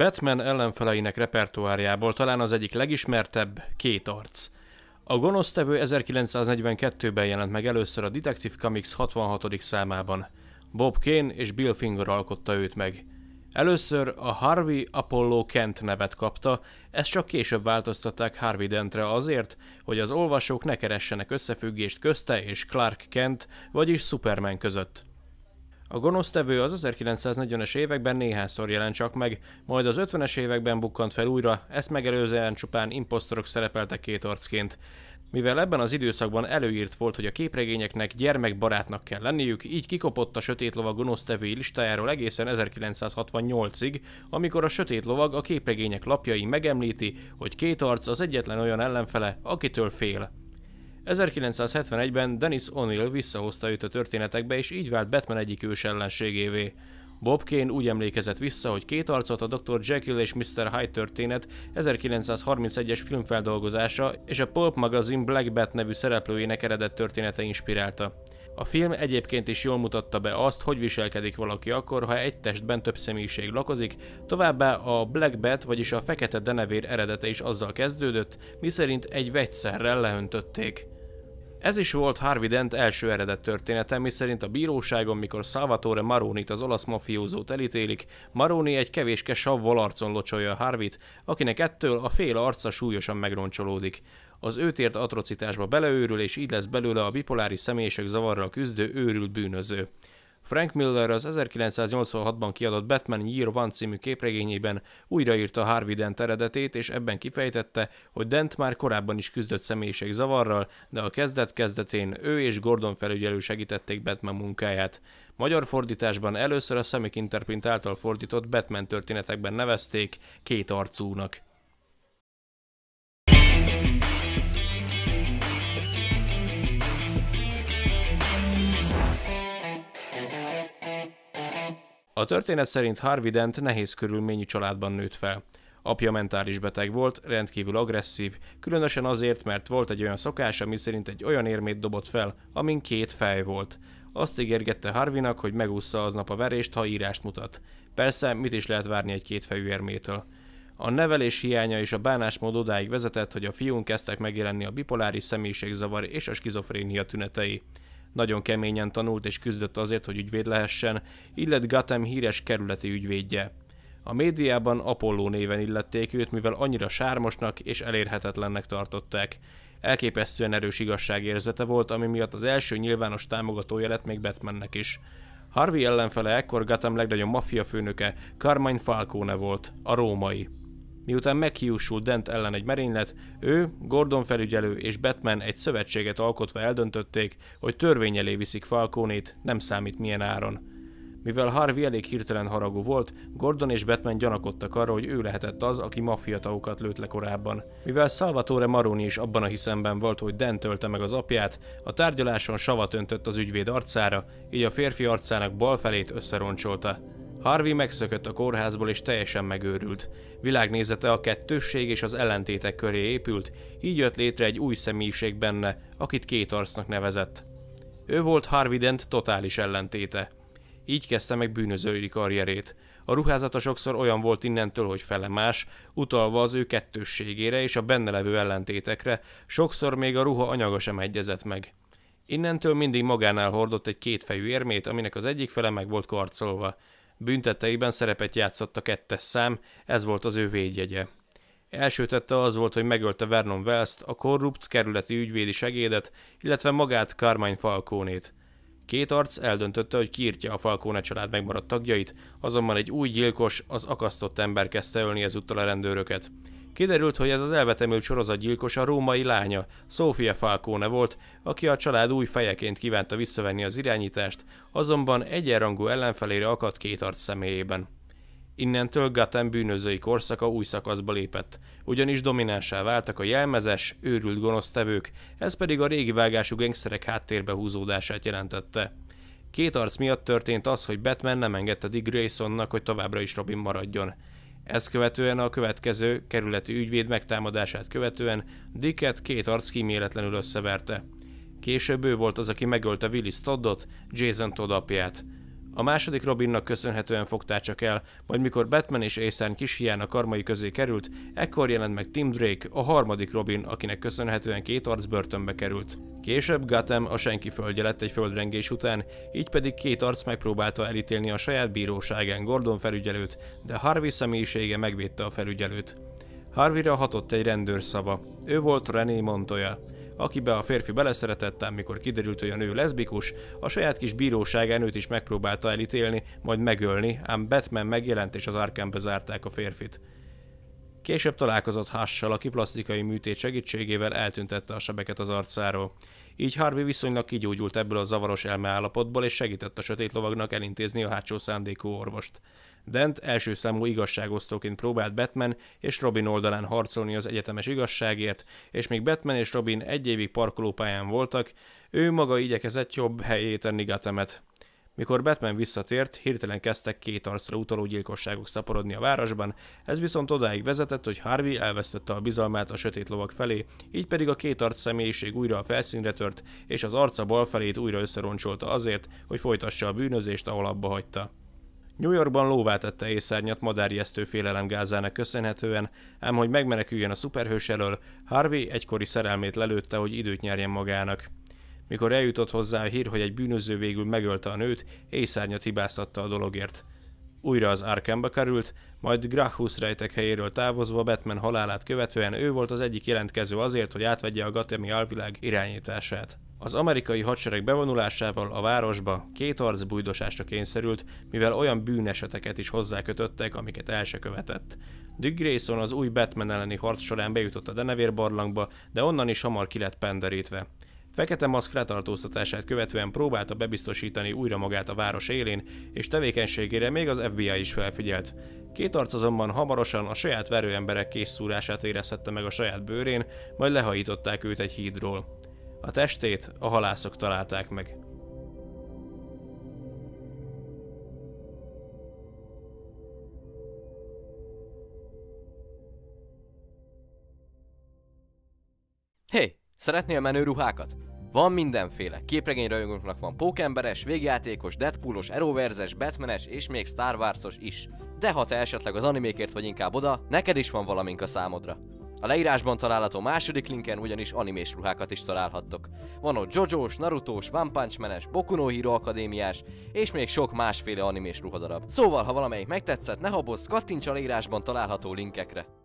Batman ellenfeleinek repertoárjából talán az egyik legismertebb két arc. A gonosztevő 1942-ben jelent meg először a Detective Comics 66. számában. Bob Kane és Bill Finger alkotta őt meg. Először a Harvey Apollo Kent nevet kapta, ezt csak később változtatták Harvey Dentre azért, hogy az olvasók ne keressenek összefüggést közte és Clark Kent, vagyis Superman között. A gonosztevő az 1940-es években néhányszor jelent csak meg, majd az 50-es években bukkant fel újra, ezt megelőzően csupán imposztorok szerepeltek két arcként. Mivel ebben az időszakban előírt volt, hogy a képregényeknek gyermekbarátnak kell lenniük, így kikopott a Sötét Lovag gonosztevői listájáról egészen 1968-ig, amikor a Sötét Lovag a képregények lapjai megemlíti, hogy két arc az egyetlen olyan ellenfele, akitől fél. 1971-ben Dennis O'Neill visszahozta őt a történetekbe, és így vált Batman egyik ős ellenségévé. Bob Kane úgy emlékezett vissza, hogy két arcot a Dr. Jekyll és Mr. Hyde történet 1931-es filmfeldolgozása és a Pulp magazin Black Bat nevű szereplőjének eredett története inspirálta. A film egyébként is jól mutatta be azt, hogy viselkedik valaki akkor, ha egy testben több személyiség lakozik, továbbá a Black Bat, vagyis a Fekete Denevér eredete is azzal kezdődött, miszerint egy vegyszerrel leöntötték. Ez is volt Harvey Dent első eredet története, miszerint a bíróságon, mikor Salvatore Maronit, az olasz mafiózót elítélik, Maroni egy kevéske savval arcon locsolja Harvit, akinek ettől a fél arca súlyosan megroncsolódik. Az őt ért atrocitásba beleőrül, és így lesz belőle a bipoláris személyiség zavarral küzdő őrült bűnöző. Frank Miller az 1986-ban kiadott Batman Year One című képregényében újraírta Harvey Dent eredetét, és ebben kifejtette, hogy Dent már korábban is küzdött személyiség zavarral, de a kezdet-kezdetén ő és Gordon felügyelő segítették Batman munkáját. Magyar fordításban először a Semik interpint által fordított Batman történetekben nevezték két arcúnak. A történet szerint Harvey Dent nehéz körülményű családban nőtt fel. Apja mentális beteg volt, rendkívül agresszív, különösen azért, mert volt egy olyan szokás, ami szerint egy olyan érmét dobott fel, amin két fej volt. Azt ígérgette Harvinak, hogy megúszza aznap a verést, ha írást mutat. Persze, mit is lehet várni egy kétfejű érmétől. A nevelés hiánya és a bánásmód odáig vezetett, hogy a fiún kezdtek megjelenni a bipoláris személyiségzavar és a skizofrénia tünetei. Nagyon keményen tanult és küzdött azért, hogy ügyvéd lehessen, illet Gatem híres kerületi ügyvédje. A médiában Apolló néven illették őt, mivel annyira sármosnak és elérhetetlennek tartották. Elképesztően erős igazságérzete volt, ami miatt az első nyilvános támogatója lett még Batmannek is. Harvey ellenfele ekkor Gotham legnagyobb maffia főnöke Carmine Falcone volt, a római. Miután meghiúsul Dent ellen egy merénylet, ő, Gordon felügyelő és Batman egy szövetséget alkotva eldöntötték, hogy törvény elé viszik Falconét, nem számít milyen áron. Mivel Harvey elég hirtelen haragú volt, Gordon és Batman gyanakodtak arra, hogy ő lehetett az, aki maffiatagokat lőtt le korábban. Mivel Salvatore Maroni is abban a hiszemben volt, hogy Dent tölte meg az apját, a tárgyaláson savat öntött az ügyvéd arcára, így a férfi arcának bal felét összeroncsolta. Harvey megszökött a kórházból és teljesen megőrült. Világnézete a kettősség és az ellentétek köré épült, így jött létre egy új személyiség benne, akit két arcnak nevezett. Ő volt Harvey Dent totális ellentéte. Így kezdte meg bűnözői karrierét. A ruházata sokszor olyan volt innentől, hogy fele más, utalva az ő kettősségére és a benne levő ellentétekre, sokszor még a ruha anyaga sem egyezett meg. Innentől mindig magánál hordott egy kétfejű érmét, aminek az egyik fele meg volt karcolva. Bünteteiben szerepet játszott a kettes szám, ez volt az ő védjegye. Első tette az volt, hogy megölte Vernon wells a korrupt kerületi ügyvédi segédet, illetve magát Carmine falkónét. Két arc eldöntötte, hogy kiírtja a Falkóne család megmaradt tagjait, azonban egy új gyilkos, az akasztott ember kezdte ölni ezúttal a rendőröket. Kiderült, hogy ez az elvetemült sorozatgyilkos a római lánya, Sofia Falcone volt, aki a család új fejeként kívánta visszavenni az irányítást, azonban egyenrangú ellenfelére akadt két arc személyében. Innentől Gatem bűnözői korszaka új szakaszba lépett, ugyanis dominánsá váltak a jelmezes, őrült gonosztevők, ez pedig a régi vágású gengszerek háttérbe húzódását jelentette. Két arc miatt történt az, hogy Batman nem engedte Dick Graysonnak, hogy továbbra is Robin maradjon – ezt követően a következő kerületi ügyvéd megtámadását követően Dicket két arc kíméletlenül összeverte. Később ő volt az, aki megölte Willis Toddot, Jason Todd apját. A második Robinnak köszönhetően fogták csak el, majd mikor Batman és Aeson kis hián a karmai közé került, ekkor jelent meg Tim Drake, a harmadik Robin, akinek köszönhetően két arc börtönbe került. Később Gotham a senki földje lett egy földrengés után, így pedig két arc megpróbálta elítélni a saját bíróságán Gordon felügyelőt, de Harvey személyisége megvédte a felügyelőt. Harveyra hatott egy rendőr szava. Ő volt René Montoya akibe a férfi beleszeretett, amikor kiderült, hogy a nő leszbikus, a saját kis bíróságán őt is megpróbálta elítélni, majd megölni, ám Batman megjelent és az Arkhambe zárták a férfit. Később találkozott Hassal, aki plastikai műtét segítségével eltüntette a sebeket az arcáról. Így Harvey viszonylag kigyógyult ebből a zavaros elmeállapotból, és segített a sötét lovagnak elintézni a hátsó szándékú orvost. Dent első számú igazságosztóként próbált Batman és Robin oldalán harcolni az egyetemes igazságért, és még Batman és Robin egy évig parkolópályán voltak, ő maga igyekezett jobb helyé tenni Gatemet. Mikor Batman visszatért, hirtelen kezdtek két arcra utaló gyilkosságok szaporodni a városban, ez viszont odáig vezetett, hogy Harvey elvesztette a bizalmát a sötét lovak felé, így pedig a két arc személyiség újra a felszínre tört, és az arca bal felét újra összeroncsolta azért, hogy folytassa a bűnözést, ahol abba hagyta. New Yorkban lóvá tette észárnyat madárjesztő félelem gázának köszönhetően, ám hogy megmeneküljön a szuperhős elől, Harvey egykori szerelmét lelőtte, hogy időt nyerjen magának. Mikor eljutott hozzá a hír, hogy egy bűnöző végül megölte a nőt, észárnyat hibáztatta a dologért. Újra az Arkhamba került, majd Grachus rejtek helyéről távozva Batman halálát követően ő volt az egyik jelentkező azért, hogy átvegye a Gatemi alvilág irányítását. Az amerikai hadsereg bevonulásával a városba két arc bújdosásra kényszerült, mivel olyan bűneseteket is hozzákötöttek, amiket el se követett. Dick Grayson az új Batman elleni harc során bejutott a Denevér barlangba, de onnan is hamar ki lett penderítve. Fekete Maszk letartóztatását követően próbálta bebiztosítani újra magát a város élén, és tevékenységére még az FBI is felfigyelt. Két arc azonban hamarosan a saját verőemberek szúrását érezhette meg a saját bőrén, majd lehajították őt egy hídról. A testét a halászok találták meg. Hé, hey, szeretnél menő ruhákat? Van mindenféle. rajongóknak van pókemberes, végjátékos, Deadpoolos, Arrowverses, Batmanes és még Star Warsos is. De ha te esetleg az animékért vagy inkább oda, neked is van valamink a számodra. A leírásban található második linken ugyanis animés ruhákat is találhattok. Van ott Jojo-s, Naruto-s, One Punch Man-es, Boku no Hero Akadémiás, és még sok másféle animés ruhadarab. Szóval, ha valamelyik megtetszett, ne habozz, kattints a leírásban található linkekre.